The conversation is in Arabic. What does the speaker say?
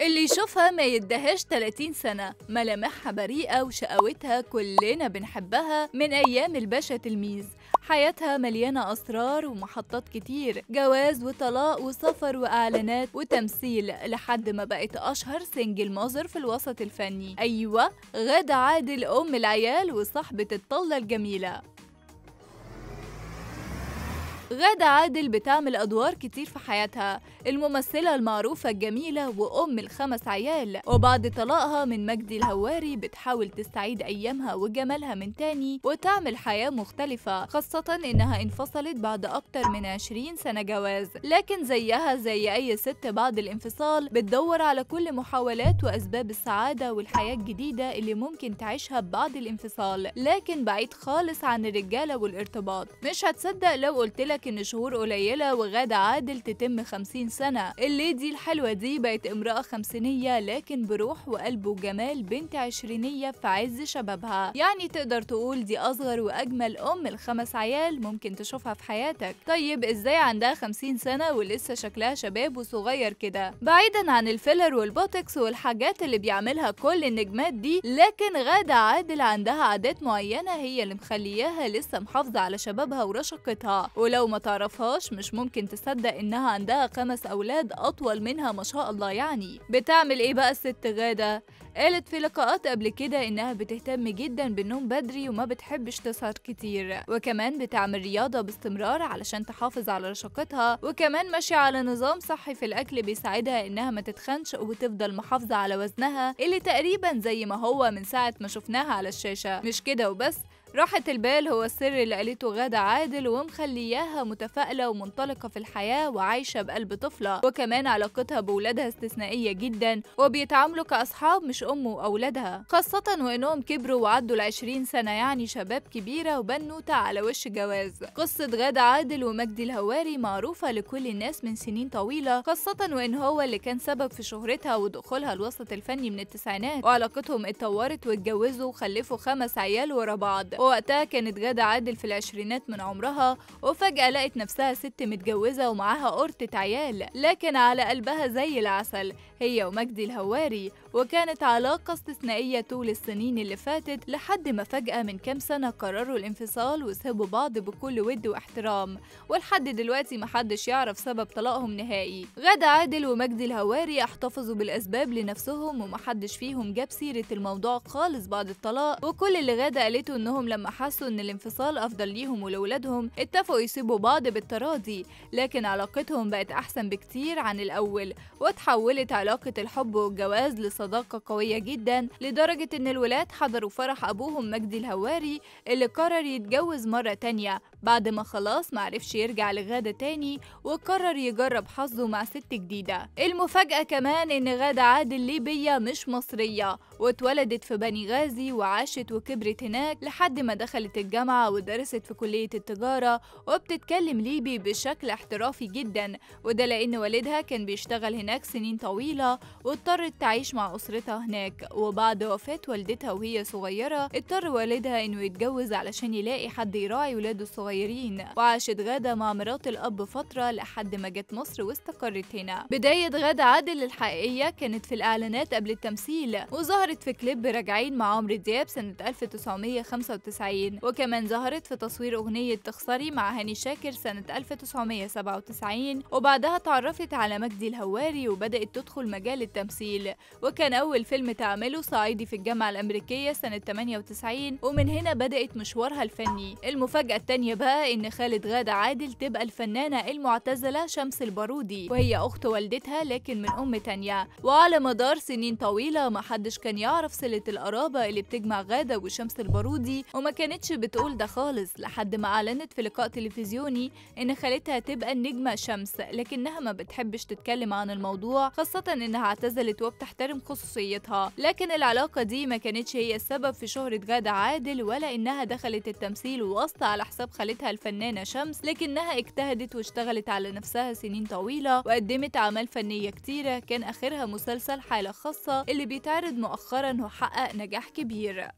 اللي يشوفها ما يدهش 30 سنة ملامحها بريئة وشقاوتها كلنا بنحبها من أيام الباشا تلميذ حياتها مليانة أسرار ومحطات كتير جواز وطلاق وسفر وإعلانات وتمثيل لحد ما بقت أشهر سنجل مازر في الوسط الفني أيوة غادة عادل أم العيال وصاحبة الطلة الجميلة غادة عادل بتعمل أدوار كتير في حياتها الممثلة المعروفة الجميلة وأم الخمس عيال وبعد طلاقها من مجدي الهواري بتحاول تستعيد أيامها وجمالها من تاني وتعمل حياة مختلفة خاصة إنها انفصلت بعد أكتر من 20 سنة جواز لكن زيها زي أي ست بعد الانفصال بتدور على كل محاولات وأسباب السعادة والحياة الجديدة اللي ممكن تعيشها بعد الانفصال لكن بعيد خالص عن الرجالة والارتباط مش هتصدق لو قلتلك إن شهور قليلة وغادة عادل تتم 50 سنة الليدي الحلوة دي بقت امرأة خمسينية لكن بروح وقلب وجمال بنت عشرينية في عز شبابها يعني تقدر تقول دي أصغر وأجمل أم الخمس عيال ممكن تشوفها في حياتك طيب إزاي عندها خمسين سنة ولسه شكلها شباب وصغير كده بعيدا عن الفيلر والبوتكس والحاجات اللي بيعملها كل النجمات دي لكن غادة عادل عندها عادات معينة هي اللي مخلياها لسه محافظة على شبابها ورشقتها ولو ما تعرفهاش مش ممكن تصدق إنها عندها خمس أولاد أطول منها ما شاء الله يعني بتعمل إيه بقى الست غادة؟ قالت في لقاءات قبل كده إنها بتهتم جدا بالنوم بدري وما بتحبش تسهر كتير وكمان بتعمل رياضة باستمرار علشان تحافظ على رشاقتها وكمان ماشية على نظام صحي في الأكل بيساعدها إنها ما تتخنش وتفضل محافظة على وزنها اللي تقريبا زي ما هو من ساعة ما شفناها على الشاشة مش كده وبس راحة البال هو السر اللي قالته غادة عادل ومخلياها متفائلة ومنطلقة في الحياة وعايشة بقلب طفلة وكمان علاقتها بولادها استثنائية جدا وبيتعاملوا كأصحاب مش أم وأولادها خاصة وإنهم كبروا وعدوا العشرين سنة يعني شباب كبيرة وبنوتة على وش جواز قصة غادة عادل ومجدي الهواري معروفة لكل الناس من سنين طويلة خاصة وإن هو اللي كان سبب في شهرتها ودخولها الوسط الفني من التسعينات وعلاقتهم اتطورت واتجوزوا وخلفوا خمس عيال ورا بعض ووقتها كانت غادة عادل في العشرينات من عمرها وفجأة لقت نفسها ست متجوزة ومعاها قرطة عيال لكن على قلبها زي العسل هي ومجدي الهواري وكانت علاقة استثنائية طول السنين اللي فاتت لحد ما فجأة من كام سنة قرروا الانفصال وسابوا بعض بكل ود واحترام ولحد دلوقتي محدش يعرف سبب طلاقهم نهائي غادة عادل ومجدي الهواري احتفظوا بالأسباب لنفسهم ومحدش فيهم جاب سيرة الموضوع خالص بعد الطلاق وكل اللي غادة قالته انهم لما حسوا إن الانفصال أفضل ليهم ولولادهم اتفقوا يسيبوا بعض بالتراضي لكن علاقتهم بقت أحسن بكتير عن الأول وتحولت علاقة الحب والجواز لصداقة قوية جدا لدرجة إن الولاد حضروا فرح أبوهم مجدي الهواري اللي قرر يتجوز مرة تانية بعد ما خلاص معرفش يرجع لغادة تاني وقرر يجرب حظه مع ست جديدة المفاجأة كمان إن غادة عادل ليبية مش مصرية واتولدت في بني غازي وعاشت وكبرت هناك لحد ما دخلت الجامعة ودرست في كلية التجارة وبتتكلم ليبي بشكل احترافي جدا وده لأن والدها كان بيشتغل هناك سنين طويلة واضطرت تعيش مع أسرتها هناك وبعد وفاة والدتها وهي صغيرة اضطر والدها إنه يتجوز علشان يلاقي حد يراعي ولاده الصغيرين وعاشت غادة مع مرات الأب فترة لحد ما جت مصر واستقرت هنا بداية غادة عادل الحقيقية كانت في الإعلانات قبل التمثيل وظهرت ظهرت في كليب راجعين مع عمرو دياب سنة 1995 وكمان ظهرت في تصوير أغنية تخسري مع هاني شاكر سنة 1997 وبعدها تعرفت على مجدي الهواري وبدأت تدخل مجال التمثيل وكان أول فيلم تعمله صعيدي في الجامعة الأمريكية سنة 98 ومن هنا بدأت مشوارها الفني المفاجأة التانية بقى إن خالد غادة عادل تبقى الفنانة المعتزلة شمس البارودي وهي أخت والدتها لكن من أم تانية وعلى مدار سنين طويلة محدش كان كان يعرف صلة القرابة اللي بتجمع غادة وشمس البارودي وما كانتش بتقول ده خالص لحد ما أعلنت في لقاء تلفزيوني إن خالتها تبقى النجمة شمس لكنها ما بتحبش تتكلم عن الموضوع خاصة إنها اعتزلت وبتحترم خصوصيتها لكن العلاقة دي ما كانتش هي السبب في شهرة غادة عادل ولا إنها دخلت التمثيل واسطة على حساب خالتها الفنانة شمس لكنها اجتهدت واشتغلت على نفسها سنين طويلة وقدمت أعمال فنية كتيرة كان آخرها مسلسل حالة خاصة اللي بيتعرض مؤخرا مؤخرا وحقق نجاح كبير